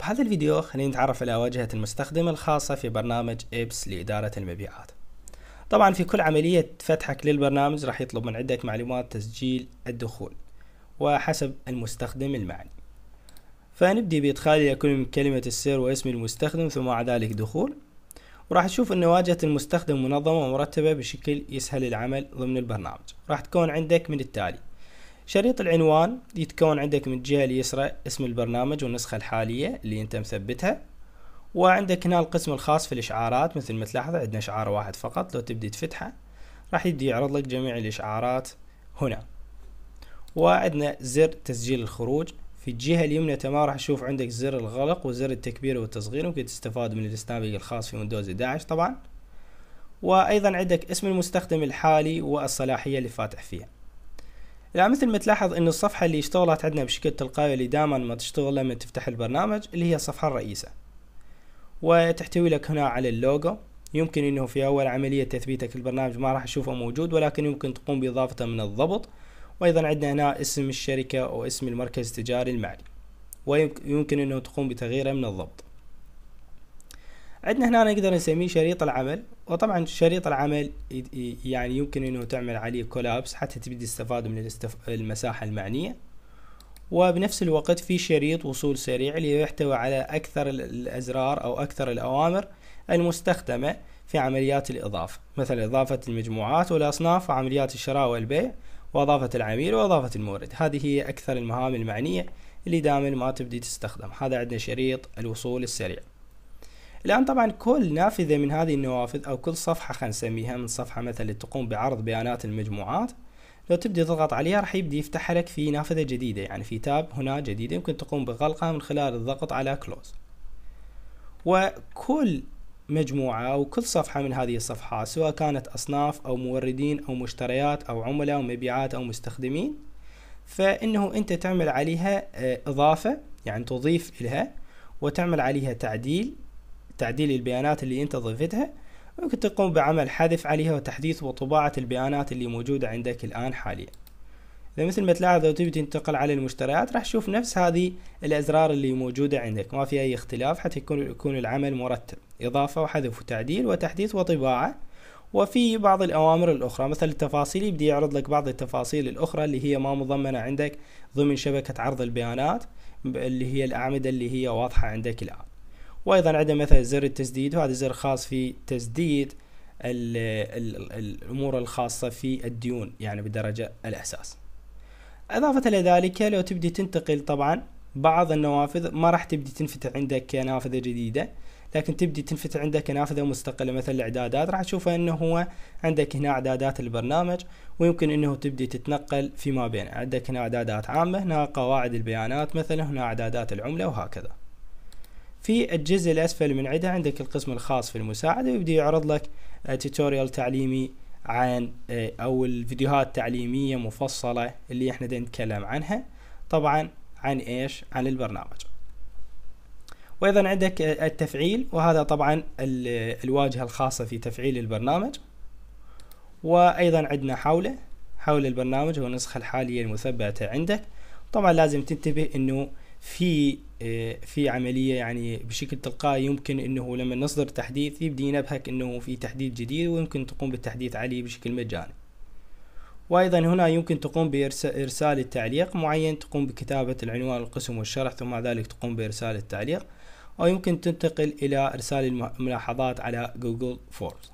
بهذا الفيديو خلينا نتعرف على واجهة المستخدم الخاصة في برنامج إبس لإدارة المبيعات طبعا في كل عملية فتحك للبرنامج راح يطلب من عندك معلومات تسجيل الدخول وحسب المستخدم المعني فنبدي بإدخال من كلمة السر واسم المستخدم ثم بعد ذلك دخول وراح تشوف أن واجهة المستخدم منظمة ومرتبة بشكل يسهل العمل ضمن البرنامج راح تكون عندك من التالي شريط العنوان يتكون عندك من الجهة اليسرى اسم البرنامج والنسخة الحالية اللي انت مثبتها وعندك هنا القسم الخاص في الاشعارات مثل ما تلاحظ عندنا اشعار واحد فقط لو تبدي تفتحه راح يبدي يعرض لك جميع الاشعارات هنا وعندنا زر تسجيل الخروج في الجهة اليمنى تمام راح تشوف عندك زر الغلق وزر التكبير والتصغير ممكن تستفاد من السنابيك الخاص في ويندوز 11 طبعا وأيضا عندك اسم المستخدم الحالي والصلاحية اللي فاتح فيها يعني مثل ما تلاحظ انه الصفحة اللي اشتغلت عندنا بشكل تلقائي اللي دائما ما تشتغل لما تفتح البرنامج اللي هي الصفحة الرئيسة وتحتوي لك هنا على اللوجو يمكن انه في اول عملية تثبيتك البرنامج ما راح اشوفه موجود ولكن يمكن تقوم باضافته من الضبط وايضا عندنا هنا اسم الشركة او اسم المركز التجاري المالي ويمكن انه تقوم بتغييره من الضبط عندنا هنا نقدر نسميه شريط العمل وطبعا شريط العمل يعني يمكن انه تعمل عليه كولابس حتى تبدي تستفادوا من الاستف... المساحة المعنية وبنفس الوقت في شريط وصول سريع اللي يحتوي على اكثر الازرار او اكثر الاوامر المستخدمة في عمليات الاضافة مثل اضافة المجموعات والاصناف وعمليات الشراء والبيع واضافة العميل واضافة المورد هذه هي اكثر المهام المعنية اللي دائما ما تبدي تستخدم هذا عندنا شريط الوصول السريع الآن طبعا كل نافذة من هذه النوافذ أو كل صفحة خلينا نسميها من صفحة مثلا تقوم بعرض بيانات المجموعات لو تبدي تضغط عليها راح يبدي يفتح لك في نافذة جديدة يعني في تاب هنا جديدة يمكن تقوم بغلقها من خلال الضغط على كلوز وكل مجموعة أو كل صفحة من هذه الصفحات سواء كانت أصناف أو موردين أو مشتريات أو عملاء أو مبيعات أو مستخدمين فإنه أنت تعمل عليها آه، إضافة يعني تضيف إلها وتعمل عليها تعديل تعديل البيانات اللي انت ضفتها ممكن تقوم بعمل حذف عليها وتحديث وطباعة البيانات اللي موجودة عندك الآن حاليا إذا مثل ما تلاحظ لو تبي تنتقل على المشتريات راح تشوف نفس هذه الأزرار اللي موجودة عندك ما في أي اختلاف حتى يكون العمل مرتب إضافة وحذف وتعديل وتحديث وطباعة وفي بعض الأوامر الأخرى مثل التفاصيل يبدي يعرض لك بعض التفاصيل الأخرى اللي هي ما مضمنة عندك ضمن شبكة عرض البيانات اللي هي الأعمدة اللي هي واضحة عندك الآن وايضا عندنا مثلا زر التسديد وهذا زر خاص في تسديد الـ الـ الـ الامور الخاصه في الديون يعني بدرجه الاحساس اضافه الى ذلك لو تبدي تنتقل طبعا بعض النوافذ ما راح تبدي تنفتح عندك نافذه جديده لكن تبدي تنفتح عندك نافذه مستقله مثل الاعدادات راح تشوف انه هو عندك هنا اعدادات البرنامج ويمكن انه تبدي تتنقل فيما بين عندك هنا اعدادات عامه هنا قواعد البيانات مثلا هنا اعدادات العمله وهكذا في الجزء الأسفل من عده عندك القسم الخاص في المساعدة ويبدأ يعرض لك توتوريال آه، تعليمي عن آه، أو الفيديوهات التعليمية مفصلة اللي احنا نتكلم عنها طبعا عن ايش عن البرنامج وايضا عندك آه، التفعيل وهذا طبعا الواجهة الخاصة في تفعيل البرنامج وايضا عندنا حوله حول البرنامج هو النسخة الحالية المثبتة عندك طبعا لازم تنتبه انه في آه، في عملية يعني بشكل تلقائي يمكن انه لما نصدر تحديث يبدي ينبهك انه في تحديث جديد ويمكن تقوم بالتحديث عليه بشكل مجاني وايضا هنا يمكن تقوم بارسال التعليق معين تقوم بكتابة العنوان القسم والشرح ثم بعد ذلك تقوم بارسال التعليق او يمكن تنتقل الى ارسال الملاحظات على جوجل فورمز